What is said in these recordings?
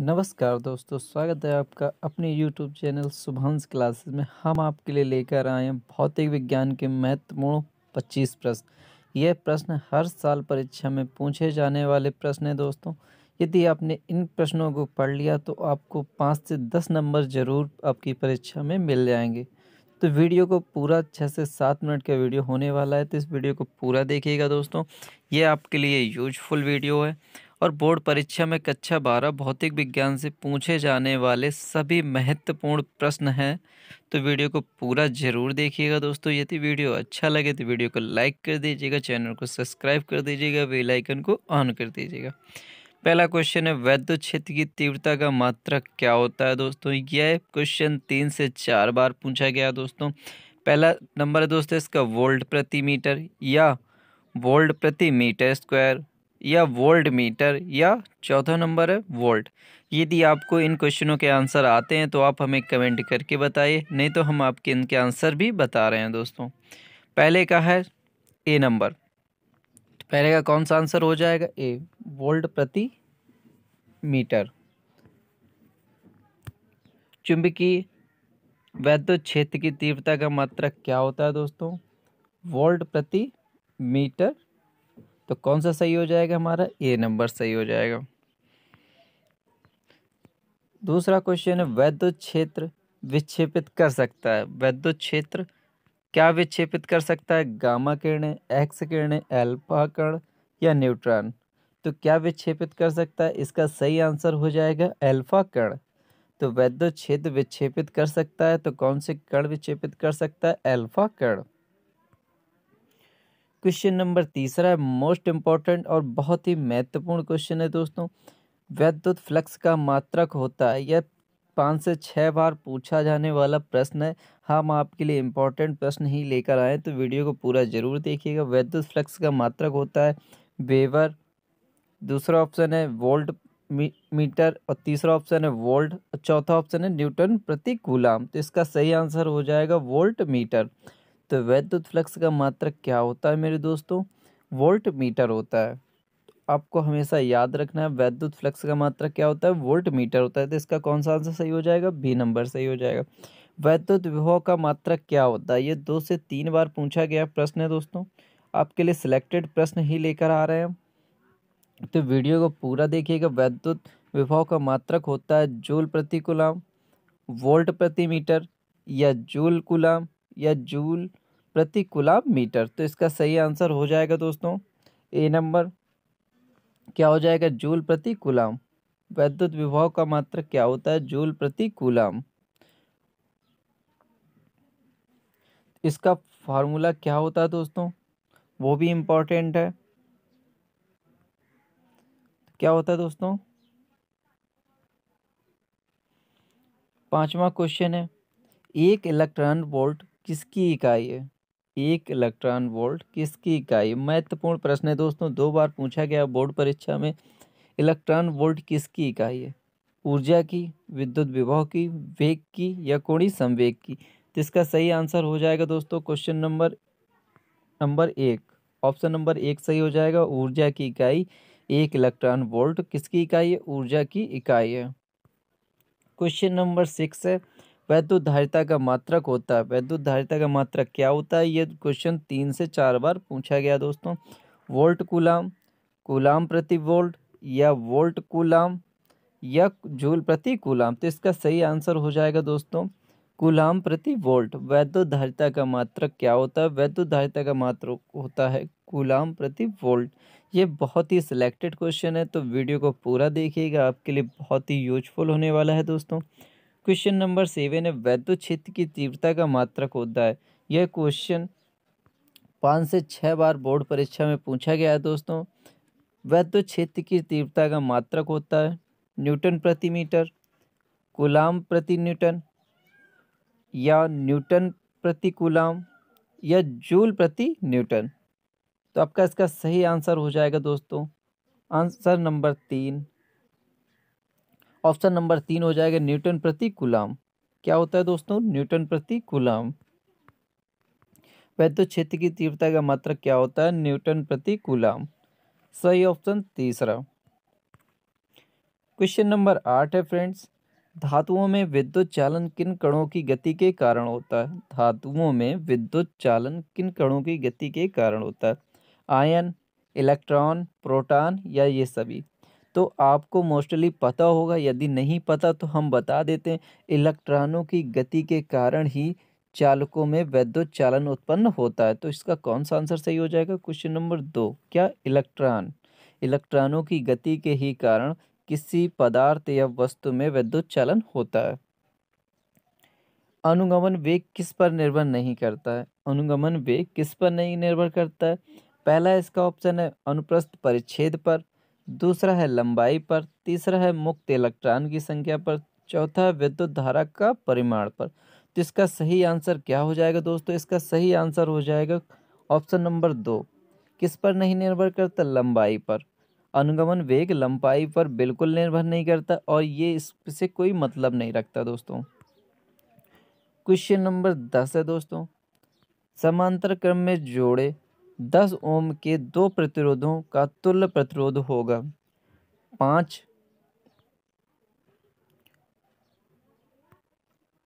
नमस्कार दोस्तों स्वागत है आपका अपने YouTube चैनल सुभांश क्लासेस में हम आपके लिए लेकर आए हैं भौतिक विज्ञान के महत्वपूर्ण 25 प्रश्न यह प्रश्न हर साल परीक्षा में पूछे जाने वाले प्रश्न हैं दोस्तों यदि आपने इन प्रश्नों को पढ़ लिया तो आपको पाँच से दस नंबर ज़रूर आपकी परीक्षा में मिल जाएंगे तो वीडियो को पूरा छः से सात मिनट का वीडियो होने वाला है तो इस वीडियो को पूरा देखिएगा दोस्तों ये आपके लिए यूजफुल वीडियो है और बोर्ड परीक्षा में कक्षा बारह भौतिक विज्ञान से पूछे जाने वाले सभी महत्वपूर्ण प्रश्न हैं तो वीडियो को पूरा ज़रूर देखिएगा दोस्तों यदि वीडियो अच्छा लगे तो वीडियो को लाइक कर दीजिएगा चैनल को सब्सक्राइब कर दीजिएगा बेलाइकन को ऑन कर दीजिएगा पहला क्वेश्चन है वैद्य क्षेत्र की तीव्रता का मात्रा क्या होता है दोस्तों यह क्वेश्चन तीन से चार बार पूछा गया दोस्तों पहला नंबर है दोस्तों इसका वोल्ट प्रति मीटर या वोल्ट प्रति मीटर स्क्वायर या वोल्ट मीटर या चौथा नंबर है वोल्ट यदि आपको इन क्वेश्चनों के आंसर आते हैं तो आप हमें कमेंट करके बताइए नहीं तो हम आपके इनके आंसर भी बता रहे हैं दोस्तों पहले का है ए नंबर तो पहले का कौन सा आंसर हो जाएगा ए वोल्ट प्रति मीटर चुंबकीय वैद्युत क्षेत्र की तीव्रता का मात्रक क्या होता है दोस्तों वोल्ट प्रति मीटर तो कौन सा सही हो जाएगा हमारा ए नंबर सही हो जाएगा दूसरा क्वेश्चन है वैद्युत क्षेत्र विक्षेपित कर सकता है वैद्युत क्षेत्र क्या विक्षेपित कर सकता है गामा किरण एक्स किरण एल्फा कण या न्यूट्रॉन तो क्या विक्षेपित कर सकता है इसका सही आंसर हो जाएगा एल्फा कण तो वैद्युत क्षेत्र विक्षेपित कर सकता है तो कौन से कण विक्षेपित कर सकता है एल्फा कण क्वेश्चन नंबर तीसरा है मोस्ट इम्पॉर्टेंट और बहुत ही महत्वपूर्ण क्वेश्चन है दोस्तों वैद्युत फ्लक्स का मात्रक होता है यह पाँच से छः बार पूछा जाने वाला प्रश्न है हम आपके लिए इम्पॉर्टेंट प्रश्न ही लेकर आए तो वीडियो को पूरा ज़रूर देखिएगा वैद्युत फ्लक्स का मात्रक होता है वेवर दूसरा ऑप्शन है वोल्ट मी, मीटर और तीसरा ऑप्शन है वोल्ट और चौथा ऑप्शन है न्यूटन प्रति गुलाम तो इसका सही आंसर हो जाएगा वोल्ट मीटर तो वैद्युत फ्लक्स का मात्रक क्या होता है मेरे दोस्तों वोल्ट मीटर होता है आपको हमेशा याद रखना है वैद्युत फ्लक्स का मात्रा क्या होता है वोल्ट मीटर होता है तो इसका कौन सा आंसर सही हो जाएगा बी नंबर सही हो जाएगा वैद्युत विभव का मात्रक क्या होता है ये दो से तीन बार पूछा गया प्रश्न है दोस्तों आपके लिए सिलेक्टेड प्रश्न ही लेकर आ रहे हैं तो वीडियो को पूरा देखिएगा वैद्युत विभव का मात्रक होता है जूल प्रति कुलाम वोल्ट प्रति मीटर या जूल कुलाम या जूल प्रति कुला मीटर तो इसका सही आंसर हो जाएगा दोस्तों ए नंबर क्या हो जाएगा जूल प्रति कुलाम वैद्युत विभाव का मात्र क्या होता है जूल प्रति कुलाम इसका फार्मूला क्या होता है दोस्तों वो भी इम्पोर्टेंट है क्या होता है दोस्तों पांचवा क्वेश्चन है एक इलेक्ट्रॉन वोल्ट किसकी इकाई है एक इलेक्ट्रॉन वोल्ट किसकी इकाई महत्वपूर्ण प्रश्न है दोस्तों दो बार पूछा गया बोर्ड परीक्षा में इलेक्ट्रॉन वोल्ट किसकी इकाई है ऊर्जा की विद्युत विभव की वेग की या कोणी संवेग की जिसका तो सही आंसर हो जाएगा दोस्तों क्वेश्चन नंबर नंबर एक ऑप्शन नंबर एक सही हो जाएगा ऊर्जा की इकाई एक इलेक्ट्रॉन वोल्ट किसकी इकाई है ऊर्जा की इकाई है क्वेश्चन नंबर सिक्स है वैद्युत धारिता का मात्रक होता है वैद्युत धारिता का मात्रक क्या होता है ये क्वेश्चन तीन से चार बार पूछा गया दोस्तों वोल्ट कुलाम कुलाम प्रति वोल्ट या वोल्ट कुलाम या जूल प्रति कुलाम तो इसका सही आंसर हो जाएगा दोस्तों कुलाम प्रति वोल्ट वैद्युत धारिता का मात्रक क्या होता है वैद्युत धारिता का मात्रक होता है गुलाम प्रति वोल्ट ये बहुत ही सिलेक्टेड क्वेश्चन है तो वीडियो को पूरा देखिएगा आपके लिए बहुत ही यूजफुल होने वाला है दोस्तों क्वेश्चन नंबर सेवन है वैद्युत क्षेत्र की तीव्रता का मात्रक होता है यह क्वेश्चन पाँच से छः बार बोर्ड परीक्षा में पूछा गया है दोस्तों वैद्युत क्षेत्र की तीव्रता का मात्रक होता है न्यूटन प्रति मीटर कुलाम प्रति न्यूटन या न्यूटन प्रति कुलाम या जूल प्रति न्यूटन तो आपका इसका सही आंसर हो जाएगा दोस्तों आंसर नंबर तीन ऑप्शन नंबर तीन हो जाएगा न्यूटन प्रति कुलाम क्या होता है दोस्तों न्यूटन प्रति कुलाम वैद्युत क्षेत्र की तीव्रता का मात्र क्या होता है न्यूटन प्रति कुलाम सही ऑप्शन तीसरा क्वेश्चन नंबर आठ है फ्रेंड्स धातुओं में विद्युत चालन किन कणों की गति के कारण होता है धातुओं में विद्युत चालन किन कणों की गति के कारण होता है आयन इलेक्ट्रॉन प्रोटॉन या ये सभी तो आपको मोस्टली पता होगा यदि नहीं पता तो हम बता देते हैं इलेक्ट्रॉनों की गति के कारण ही चालकों में वैद्युत चालन उत्पन्न होता है तो इसका कौन सा आंसर सही हो जाएगा क्वेश्चन नंबर दो क्या इलेक्ट्रॉन इलेक्ट्रॉनों की गति के ही कारण किसी पदार्थ या वस्तु में वैद्युत चालन होता है अनुगमन वेग किस पर निर्भर नहीं करता है अनुगमन वेग किस पर नहीं निर्भर करता है पहला इसका ऑप्शन है अनुप्रस्थ परिच्छेद पर दूसरा है लंबाई पर तीसरा है मुक्त इलेक्ट्रॉन की संख्या पर चौथा विद्युत धारा का परिमाण पर तो इसका सही आंसर क्या हो जाएगा दोस्तों इसका सही आंसर हो जाएगा ऑप्शन नंबर दो किस पर नहीं निर्भर करता लंबाई पर अनुगमन वेग लंबाई पर बिल्कुल निर्भर नहीं करता और ये इससे कोई मतलब नहीं रखता दोस्तों क्वेश्चन नंबर दस है दोस्तों समांतर क्रम में जोड़े दस ओम के दो प्रतिरोधों का तुल्य प्रतिरोध होगा पाँच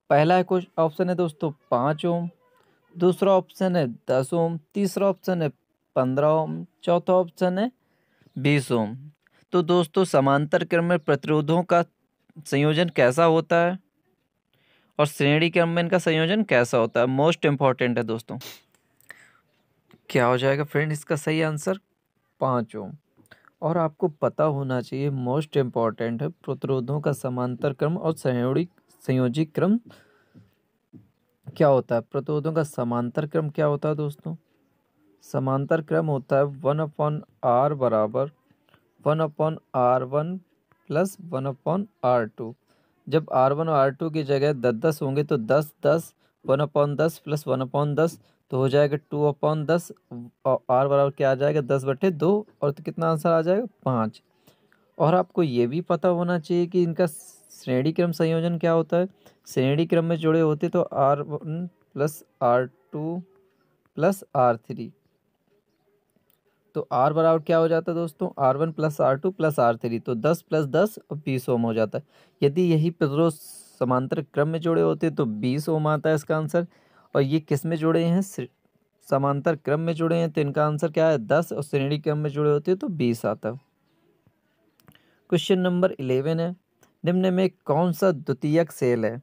पहला क्वेश्चन ऑप्शन है दोस्तों पाँच ओम दूसरा ऑप्शन है दस ओम तीसरा ऑप्शन है पंद्रह ओम चौथा ऑप्शन है बीस ओम तो दोस्तों समांतर क्रम में प्रतिरोधों का संयोजन कैसा होता है और श्रेणी क्रम में इनका संयोजन कैसा होता है मोस्ट इम्पॉर्टेंट है दोस्तों क्या हो जाएगा फ्रेंड इसका सही आंसर पाँच ओम और आपको पता होना चाहिए मोस्ट इम्पॉर्टेंट है प्रतिरोधों का समांतर क्रम और संयोगिक संयोजिक क्रम क्या होता है प्रतिरोधों का समांतर क्रम क्या होता है दोस्तों समांतर क्रम होता है वन अपॉन आर बराबर one upon R one plus one upon R two जब आर वन और आर टू की जगह दस दस होंगे तो दस दस वन अपॉन दस प्लस वन अपॉन दस तो हो जाएगा टू अपॉन दस आर बराबर क्या आ जाएगा दस बटे दो और तो कितना आंसर आ जाएगा पाँच और आपको ये भी पता होना चाहिए कि इनका श्रेणी क्रम संयोजन क्या होता है श्रेणी क्रम में जुड़े होते तो R one plus R two plus R three तो आर बराबर क्या हो जाता है दोस्तों R one plus R two plus R three तो दस प्लस दस और बीस ओम हो जाता है यदि यही प्रतिरोध समांतर क्रम में जुड़े होते तो बीस ओम आता है इसका आंसर और ये किस में जुड़े हैं समांतर क्रम में जुड़े हैं तो इनका आंसर क्या है दस और श्रेणी क्रम में जुड़े होते हैं तो बीस आता है क्वेश्चन नंबर इलेवन है निम्न में कौन सा द्वितीयक सेल है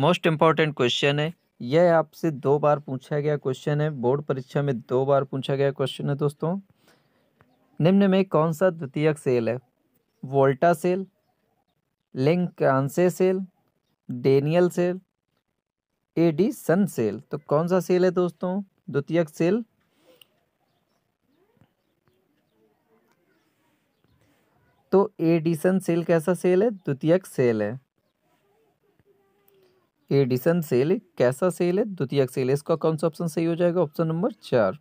मोस्ट इम्पॉर्टेंट क्वेश्चन है यह आपसे दो बार पूछा गया क्वेश्चन है बोर्ड परीक्षा में दो बार पूछा गया क्वेश्चन है दोस्तों निम्न में कौन सा द्वितीयक सेल है वोल्टा सेल लिंक cell Daniell cell Edison cell तो कौन सा सेल है दोस्तों द्वितीयक सेल तो एडिसन सेल कैसा सेल है द्वितीयक सेल है एडिसन सेल कैसा सेल है द्वितीयक सेल है इसका कौन सा ऑप्शन सही हो जाएगा ऑप्शन नंबर चार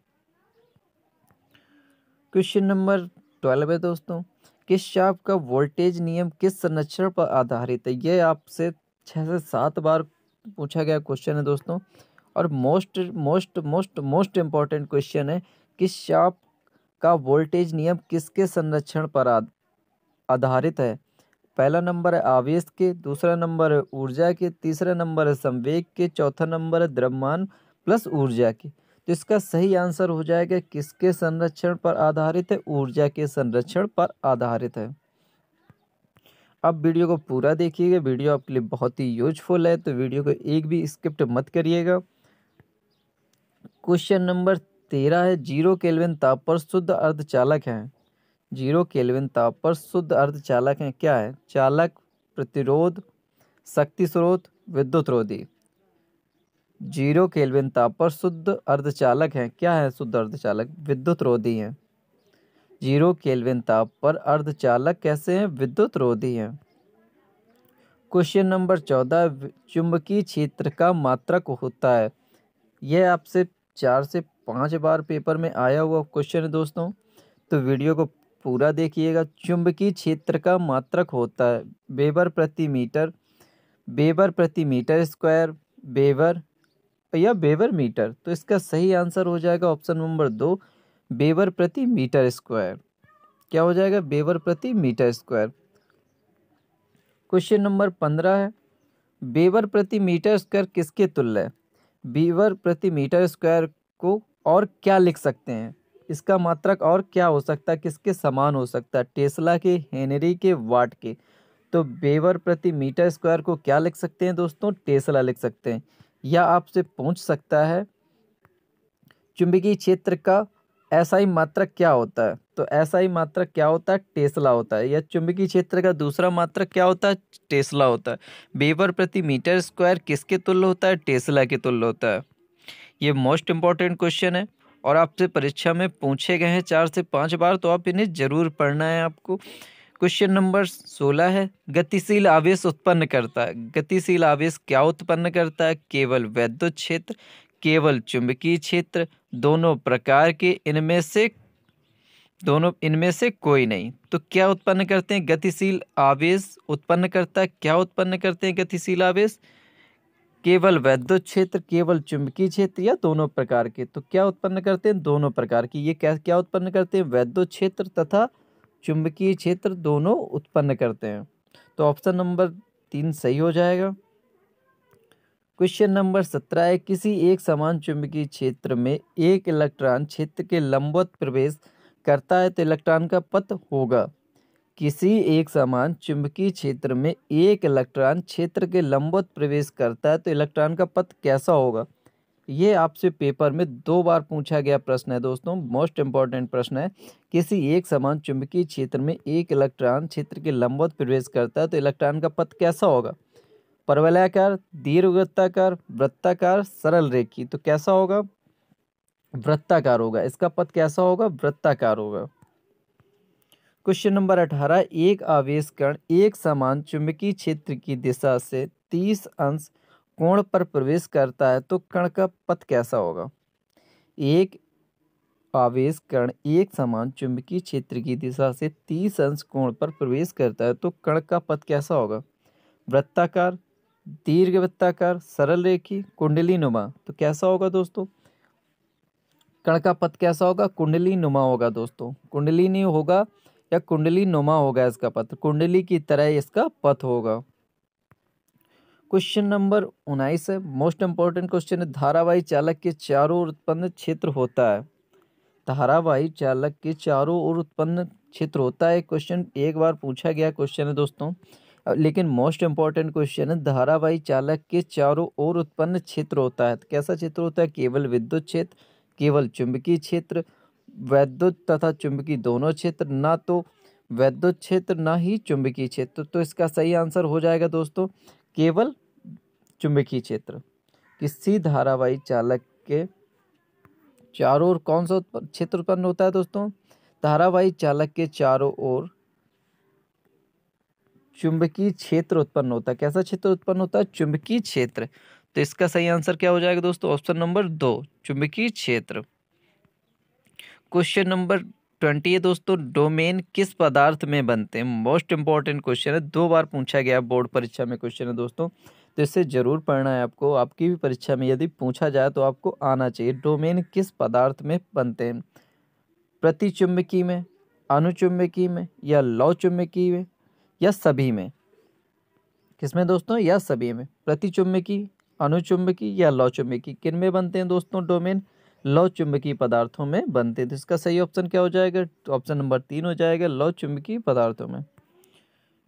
क्वेश्चन नंबर ट्वेल्व है दोस्तों किस शाप का वोल्टेज नियम किस संरक्षण पर आधारित है यह आपसे छह से सात बार पूछा गया क्वेश्चन है दोस्तों और most most most most important question है कि शाप का वोल्टेज नियम किसके संरक्षण पर आधारित है पहला नंबर है आवेश के दूसरा नंबर है ऊर्जा के तीसरा नंबर है संवेग के चौथा नंबर है द्रव्यमान प्लस ऊर्जा के तो इसका सही आंसर हो जाएगा किसके संरक्षण पर आधारित है ऊर्जा के संरक्षण पर आधारित है आप वीडियो को पूरा देखिएगा वीडियो आपके लिए बहुत ही यूजफुल है तो वीडियो को एक भी स्किप्ट मत करिएगा क्वेश्चन नंबर तेरह है जीरो केल्विन ताप पर शुद्ध अर्धचालक हैं जीरो केल्विन ताप पर शुद्ध अर्धचालक हैं क्या है चालक प्रतिरोध शक्ति स्रोत विद्युत रोधी जीरो केल्विन ताप पर शुद्ध अर्धचालक हैं क्या है शुद्ध अर्धचालक विद्युत रोधी हैं जीरो केल्विन ताप पर अर्धचालक कैसे हैं विद्युत रोधी हैं क्वेश्चन नंबर चौदह चुंबकीय क्षेत्र का मात्रक होता है यह आपसे चार से पाँच बार पेपर में आया हुआ क्वेश्चन है दोस्तों तो वीडियो को पूरा देखिएगा चुंबकीय क्षेत्र का मात्रक होता है बेबर प्रति मीटर बेबर प्रति मीटर स्क्वायर बेबर या बेबर मीटर तो इसका सही आंसर हो जाएगा ऑप्शन नंबर दो बेवर प्रति मीटर स्क्वायर क्या हो जाएगा बेवर प्रति मीटर स्क्वायर क्वेश्चन नंबर पंद्रह है बेवर प्रति मीटर स्क्वायर किसके तुल्य है बेवर प्रति मीटर स्क्वायर को और क्या लिख सकते हैं इसका मात्रक और क्या हो सकता है किसके समान हो सकता है टेस्ला के हेनरी के वाट के तो बेवर प्रति मीटर स्क्वायर को क्या लिख सकते हैं दोस्तों टेस्ला लिख सकते हैं या आपसे पूछ सकता है चुंबकीय क्षेत्र का ऐसा ही मात्रक क्या होता है तो ही मात्रक क्या होता है टेस्ला होता है या चुंबकीय क्षेत्र का दूसरा मात्रक क्या होता है टेस्ला होता है वेबर प्रति मीटर स्क्वायर किसके तुल्य होता है टेस्ला के तुल्य होता है ये मोस्ट इम्पॉर्टेंट क्वेश्चन है और आपसे परीक्षा में पूछे गए हैं चार से पाँच बार तो आप इन्हें ज़रूर पढ़ना है आपको क्वेश्चन नंबर सोलह है गतिशील आवेश उत्पन्न करता है गतिशील आवेश क्या उत्पन्न करता है केवल वैद्युत क्षेत्र केवल चुंबकीय क्षेत्र दोनों प्रकार के इनमें से दोनों इनमें से कोई नहीं तो क्या उत्पन्न करते हैं गतिशील आवेश उत्पन्न करता है क्या उत्पन्न करते हैं गतिशील आवेश केवल वैद्युत क्षेत्र केवल चुंबकीय क्षेत्र या दोनों प्रकार के तो क्या उत्पन्न करते हैं दोनों प्रकार के ये क्या क्या उत्पन्न करते हैं वैद्युत क्षेत्र तथा चुंबकीय क्षेत्र दोनों उत्पन्न करते हैं तो ऑप्शन नंबर तीन सही हो जाएगा क्वेश्चन नंबर सत्रह है किसी एक समान चुंबकीय क्षेत्र में एक इलेक्ट्रॉन क्षेत्र के लंबवत प्रवेश करता है तो इलेक्ट्रॉन का पथ होगा किसी एक समान चुंबकीय क्षेत्र में एक इलेक्ट्रॉन क्षेत्र के लंबवत प्रवेश करता है तो इलेक्ट्रॉन का पथ कैसा होगा ये आपसे पेपर में दो बार पूछा गया प्रश्न है दोस्तों मोस्ट इम्पॉर्टेंट प्रश्न है किसी एक समान चुंबकीय क्षेत्र में एक इलेक्ट्रॉन क्षेत्र के लंबवत प्रवेश करता है तो इलेक्ट्रॉन का पथ कैसा होगा परवलयाकार दीर्घवृत्ताकार वृत्ताकार सरल रेखी तो कैसा होगा वृत्ताकार होगा इसका पद कैसा होगा वृत्ताकार होगा क्वेश्चन नंबर अठारह एक आवेश कण एक समान चुंबकीय क्षेत्र की दिशा से तीस अंश कोण पर प्रवेश करता है तो कण का पथ कैसा होगा एक आवेश कण एक समान चुंबकीय क्षेत्र की दिशा से तीस अंश कोण पर प्रवेश करता है तो कण का पथ कैसा होगा वृत्ताकार दीर्घ वृत्ताकार सरल रेखी कुंडली नुमा तो कैसा होगा दोस्तों कण का पथ कैसा होगा कुंडली नुमा होगा दोस्तों कुंडली नहीं होगा या कुंडली नुमा होगा इसका पथ कुंडली की तरह इसका पथ होगा क्वेश्चन नंबर उन्नीस है मोस्ट इंपॉर्टेंट क्वेश्चन है धारावाही चालक के चारों ओर उत्पन्न क्षेत्र होता है धारावाही चालक के चारों ओर उत्पन्न क्षेत्र होता है क्वेश्चन एक बार पूछा गया क्वेश्चन है दोस्तों लेकिन मोस्ट इम्पॉर्टेंट क्वेश्चन है धारावाही चालक के चारों ओर उत्पन्न क्षेत्र होता है तो कैसा क्षेत्र होता है केवल विद्युत क्षेत्र केवल चुंबकीय क्षेत्र वैद्युत तथा चुंबकीय दोनों क्षेत्र ना तो वैद्युत क्षेत्र ना ही चुंबकीय क्षेत्र तो इसका सही आंसर हो जाएगा दोस्तों केवल चुंबकीय क्षेत्र किसी धारावाही चालक के चारों ओर कौन सा क्षेत्र उत्पन्न होता है दोस्तों धारावाही चालक के चारों ओर चुंबकीय क्षेत्र उत्पन्न होता है कैसा क्षेत्र उत्पन्न होता है चुंबकीय क्षेत्र तो इसका सही आंसर क्या हो जाएगा दोस्तों ऑप्शन नंबर दो चुंबकीय क्षेत्र क्वेश्चन नंबर ट्वेंटी है दोस्तों डोमेन किस पदार्थ में बनते हैं मोस्ट इंपॉर्टेंट क्वेश्चन है दो बार पूछा गया बोर्ड परीक्षा में क्वेश्चन है दोस्तों तो इसे ज़रूर पढ़ना है आपको आपकी भी परीक्षा में यदि पूछा जाए तो आपको आना चाहिए डोमेन किस पदार्थ में बनते हैं प्रतिचुंबकी में अनुचुंबकी में या लौचुंबकी में या सभी में किसमें दोस्तों या सभी में प्रतिचुंबकी अनुचुंबकी या लौचुंबकी किन में बनते हैं दोस्तों डोमेन लौचुंबकीय पदार्थों में बनते हैं तो इसका सही ऑप्शन क्या हो जाएगा ऑप्शन नंबर तीन हो जाएगा लौचुंबकीय पदार्थों में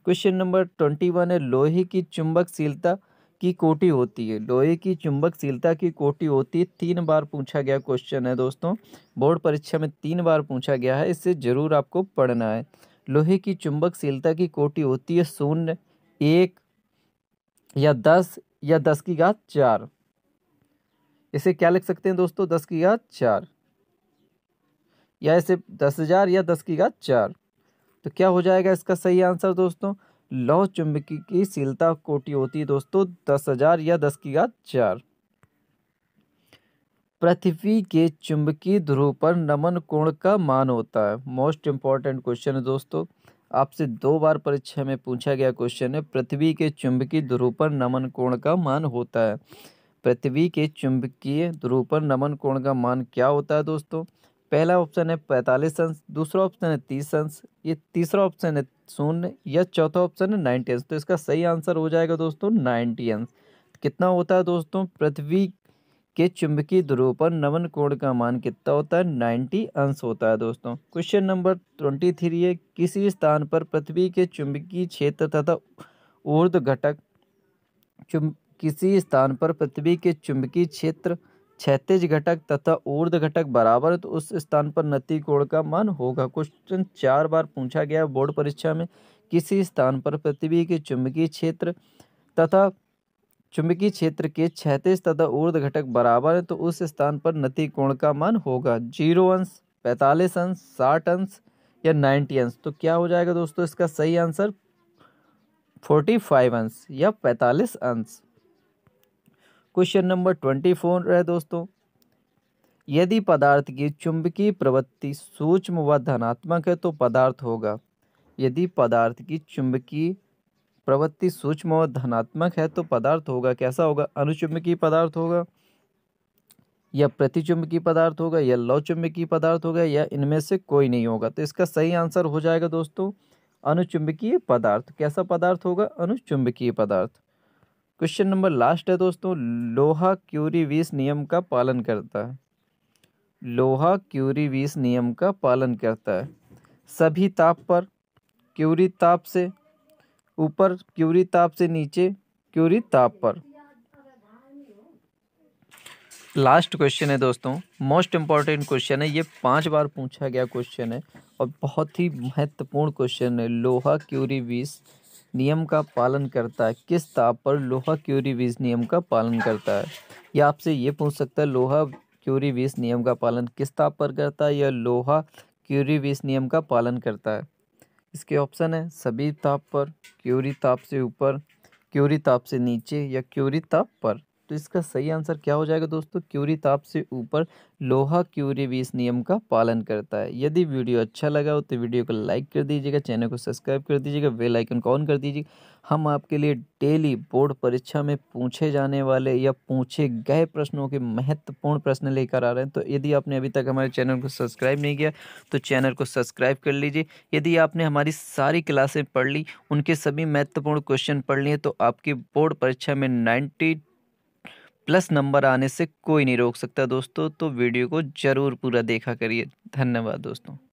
क्वेश्चन नंबर ट्वेंटी वन है लोहे की चुंबकशीलता की कोटी होती है लोहे की चुंबकशीलता की कोटी होती है तीन बार पूछा गया क्वेश्चन है दोस्तों बोर्ड परीक्षा में तीन बार पूछा गया है इससे ज़रूर आपको पढ़ना है लोहे की चुंबकशीलता की कोटि होती है शून्य एक या दस या दस की घात चार इसे क्या लिख सकते हैं दोस्तों दस की घात चार या इसे दस हजार या दस की घात चार तो क्या हो जाएगा इसका सही आंसर दोस्तों लौह चुंबकी की शीलता कोटि होती है दोस्तों दस हजार या दस की घात चार पृथ्वी के चुंबकीय ध्रुव पर नमन कोण का मान होता है मोस्ट इंपॉर्टेंट क्वेश्चन है दोस्तों आपसे दो बार परीक्षा में पूछा गया क्वेश्चन है पृथ्वी के चुंबकीय ध्रुव पर नमन कोण का मान होता है पृथ्वी के चुंबकीय ध्रुव पर नमन कोण का मान क्या होता है दोस्तों पहला ऑप्शन है पैंतालीस अंश दूसरा ऑप्शन है तीस अंश ये तीसरा ऑप्शन है शून्य या चौथा ऑप्शन है नाइन्टी अंश तो इसका सही आंसर हो जाएगा दोस्तों नाइन्टी अंश कितना होता है दोस्तों पृथ्वी कि चुंबकीय ध्रुव पर नमन कोण का मान कितना होता है नाइन्टी अंश होता है दोस्तों क्वेश्चन नंबर ट्वेंटी थ्री है किसी स्थान पर पृथ्वी के चुंबकीय क्षेत्र तथा ऊर्ध घटक चुंब किसी स्थान पर पृथ्वी के चुंबकीय क्षेत्र क्षैतिज घटक तथा ऊर्ध घटक बराबर है तो उस स्थान पर नति कोण का मान होगा क्वेश्चन चार बार पूछा गया बोर्ड परीक्षा में किसी स्थान पर पृथ्वी के चुंबकीय क्षेत्र तथा चुंबकीय क्षेत्र के छैतीस तथा ऊर्ध घटक बराबर है तो उस स्थान पर नती कोण का मान होगा जीरो अंश पैंतालीस अंश साठ अंश या नाइन्टी अंश तो क्या हो जाएगा दोस्तों इसका सही आंसर फोर्टी फाइव अंश या पैंतालीस अंश क्वेश्चन नंबर ट्वेंटी फोर है दोस्तों यदि पदार्थ की चुंबकीय प्रवृत्ति सूक्ष्म व धनात्मक है तो पदार्थ होगा यदि पदार्थ की चुंबकीय प्रवृत्ति सूक्ष्म और धनात्मक है तो पदार्थ होगा कैसा होगा अनुचुंबकीय पदार्थ होगा या प्रतिचुंबकीय पदार्थ होगा या लौचुंबकीय पदार्थ होगा या इनमें से कोई नहीं होगा तो इसका सही आंसर हो जाएगा दोस्तों अनुचुंबकीय पदार्थ कैसा पदार्थ होगा अनुचुंबकीय पदार्थ क्वेश्चन नंबर लास्ट है दोस्तों लोहा क्यूरीवीस नियम का पालन करता है लोहा क्यूरीवीस नियम का पालन करता है सभी ताप पर क्यूरी ताप से ऊपर क्यूरी ताप से नीचे क्यूरी ताप पर लास्ट क्वेश्चन है दोस्तों मोस्ट इम्पॉर्टेंट क्वेश्चन है ये पांच बार पूछा गया क्वेश्चन है और बहुत ही महत्वपूर्ण क्वेश्चन है लोहा क्यूरी बीस नियम का पालन करता है किस ताप पर लोहा क्यूरी बीस नियम का पालन करता है या आपसे ये पूछ सकता है लोहा क्यूरी बीस नियम का पालन किस ताप पर करता है या लोहा क्यूरी बीस नियम का पालन करता है इसके ऑप्शन है सभी ताप पर क्यूरी ताप से ऊपर क्यूरी ताप से नीचे या क्यूरी ताप पर तो इसका सही आंसर क्या हो जाएगा दोस्तों क्यूरी ताप से ऊपर लोहा क्यूरी भी इस नियम का पालन करता है यदि वीडियो अच्छा लगा हो तो वीडियो को लाइक कर दीजिएगा चैनल को सब्सक्राइब कर दीजिएगा वे लाइकन को ऑन कर दीजिएगा हम आपके लिए डेली बोर्ड परीक्षा में पूछे जाने वाले या पूछे गए प्रश्नों के महत्वपूर्ण प्रश्न लेकर आ रहे हैं तो यदि आपने अभी तक हमारे चैनल को सब्सक्राइब नहीं किया तो चैनल को सब्सक्राइब कर लीजिए यदि आपने हमारी सारी क्लासें पढ़ ली उनके सभी महत्वपूर्ण क्वेश्चन पढ़ लिए तो आपकी बोर्ड परीक्षा में नाइन्टी प्लस नंबर आने से कोई नहीं रोक सकता दोस्तों तो वीडियो को ज़रूर पूरा देखा करिए धन्यवाद दोस्तों